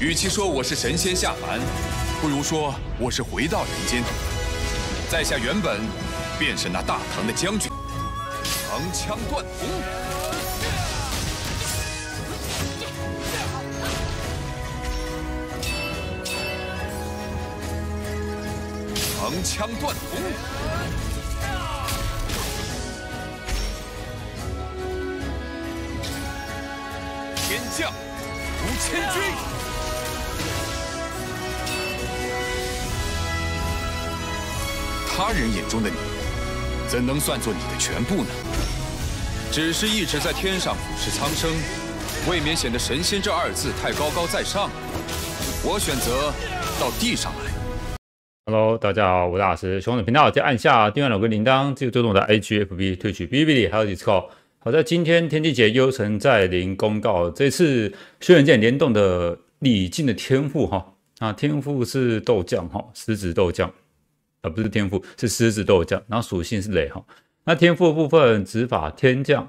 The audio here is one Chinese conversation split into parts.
与其说我是神仙下凡，不如说我是回到人间。在下原本便是那大唐的将军，长枪断虹，长枪断虹，天降五千军。他人眼中的你，怎能算作你的全部呢？只是一直在天上俯视苍生，未免显得“神仙”这二字太高高在上。我选择到地上来。Hello，大家好，我是老师熊的频道，就按下订阅钮跟铃铛，记得追踪我的 h f b Twitch、b i b i l i 还有 d i s c o 好在今天天气节优城再临公告，这次轩辕剑联动的李靖的天赋哈，啊天赋是斗将哈，狮子斗将。而不是天赋，是狮子斗将，然后属性是雷哈。那天赋部分，执法天将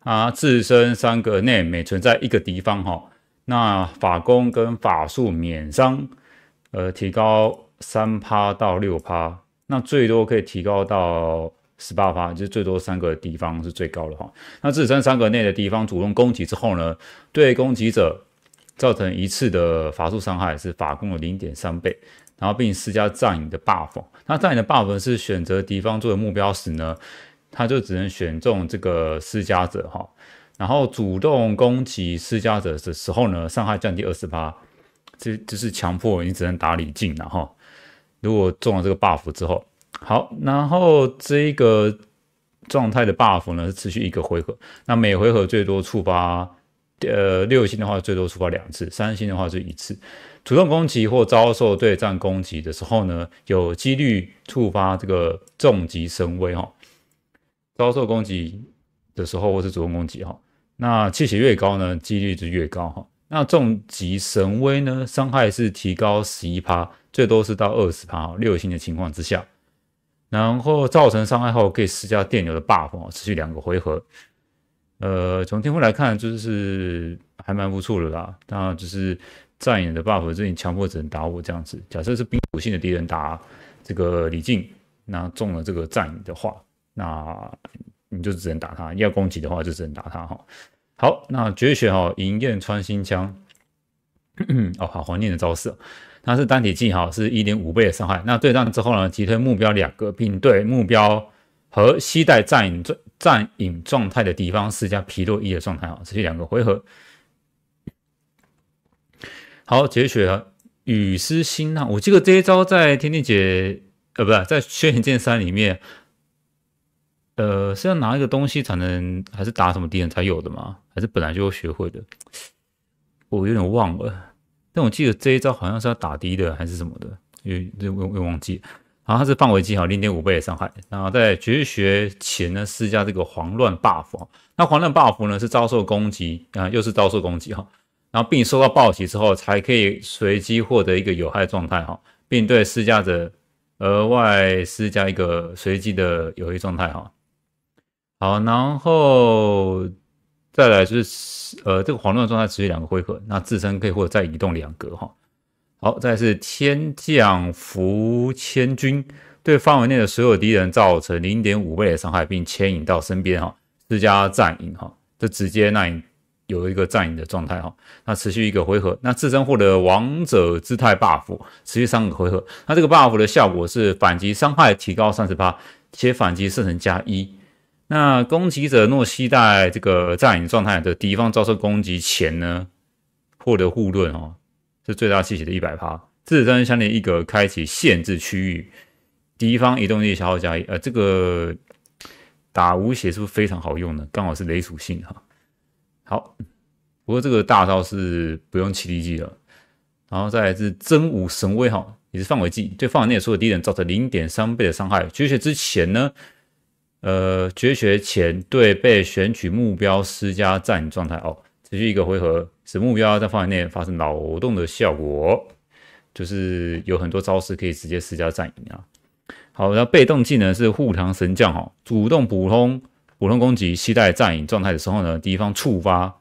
啊，自身三个内每存在一个敌方哈，那法攻跟法术免伤，呃，提高三趴到六趴，那最多可以提高到十八趴，就是最多三个敌方是最高的哈。那自身三个内的敌方主动攻击之后呢，对攻击者造成一次的法术伤害是法攻的零点三倍。然后并施加战影的 buff。那战影的 buff 是选择敌方作为目标时呢，他就只能选中这个施加者哈。然后主动攻击施加者的时候呢，伤害降低二十八，这就是强迫你只能打李靖了哈。如果中了这个 buff 之后，好，然后这一个状态的 buff 呢是持续一个回合，那每回合最多触发。呃，六星的话最多触发两次，三星的话就一次。主动攻击或遭受对战攻击的时候呢，有几率触发这个重击神威哈。遭受攻击的时候或是主动攻击哈，那气血越高呢，几率就越高哈。那重疾神威呢，伤害是提高十一趴，最多是到二十趴哈。六星的情况之下，然后造成伤害后可以施加电流的 buff 哦，持续两个回合。呃，从天赋来看，就是还蛮不错的啦。那就是战影的 buff，这里强迫只能打我这样子。假设是冰属性的敌人打这个李靖，那中了这个战影的话，那你就只能打他。要攻击的话，就只能打他哈。好，那绝学哦，银焰穿心枪，哦，好怀念的招式。它是单体技哈，是一点五倍的伤害。那对战之后呢，击退目标两个，并对目标。和西带战影战影状态的敌方施加皮洛伊的状态啊，这是两个回合。好，结了雨丝心浪，我记得这一招在天天姐呃，不是在轩辕剑三里面，呃，是要拿一个东西才能，还是打什么敌人才有的吗？还是本来就会学会的？我有点忘了，但我记得这一招好像是要打的，还是什么的，又又又忘记。然后它是范围技好零点五倍的伤害。然后在绝学前呢施加这个狂乱 buff 那狂乱 buff 呢是遭受攻击啊，又是遭受攻击哈。然后并受到暴击之后才可以随机获得一个有害状态哈，并对施加者额外施加一个随机的有益状态哈。好，然后再来就是呃这个黄乱状态持续两个回合，那自身可以获得再移动两格哈。好，再是天降伏千军，对范围内的所有敌人造成零点五倍的伤害，并牵引到身边哈。施加战影哈，这直接让你有一个战影的状态哈。那持续一个回合，那自身获得王者姿态 Buff，持续三个回合。那这个 Buff 的效果是反击伤害提高三十八，且反击射程加一。那攻击者若期待这个战影状态的敌方遭受攻击前呢，获得护盾哦。是最大气血的一百趴，自身相连一格开启限制区域，敌方移动力消耗加一，呃，这个打无血是不是非常好用呢？刚好是雷属性哈。好，不过这个大招是不用体力技的，然后再来是真武神威哈，也是范围技，对范围内所有敌人造成零点三倍的伤害。绝学之前呢，呃，绝学前对被选取目标施加战状态哦，持续一个回合。使目标在范围内发生脑洞的效果，就是有很多招式可以直接施加战影啊。好，那被动技能是护墙神将哈，主动普通普通攻击期待战影状态的时候呢，敌方触发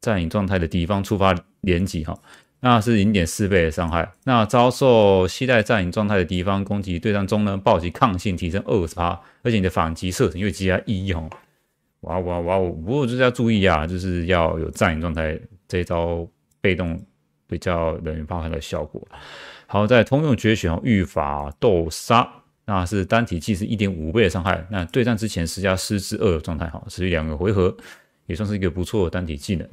战影状态的敌方触发连击哈，那是零点四倍的伤害。那遭受期待战影状态的敌方攻击，对战中呢暴击抗性提升二十趴，而且你的反击射程又加一哈。哇哇哇！哦，不过就是要注意啊，就是要有战影状态，这一招被动比较能发挥的效果。好，在通用绝学御法斗杀，那是单体技是一点五倍的伤害。那对战之前施加失智二状态，哈，持续两个回合，也算是一个不错的单体技能。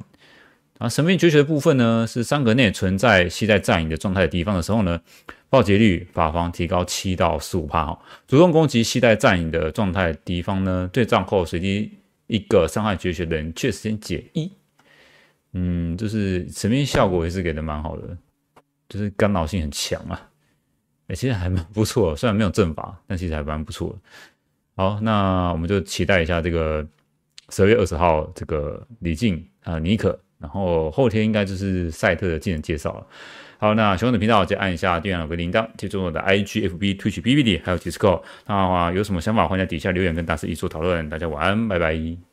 啊，神秘绝学部分呢，是三格内存在系带战影的状态敌方的时候呢，暴击率法防提高七到十五帕。哈，主动攻击系带战影的状态敌方呢，对战后随机。一个伤害绝学的人确实先解一，嗯，就是神面效果也是给的蛮好的，就是干扰性很强啊，哎，其实还蛮不错，虽然没有阵法，但其实还蛮不错。好，那我们就期待一下这个十二月二十号这个李靖啊尼克。然后后天应该就是赛特的技能介绍了。好，那喜欢的频道就按一下订阅的铃铛，记住我的 IGFB Twitch BBD 还有 Discord。那有什么想法，欢迎在底下留言跟大师一起讨论。大家晚安，拜拜。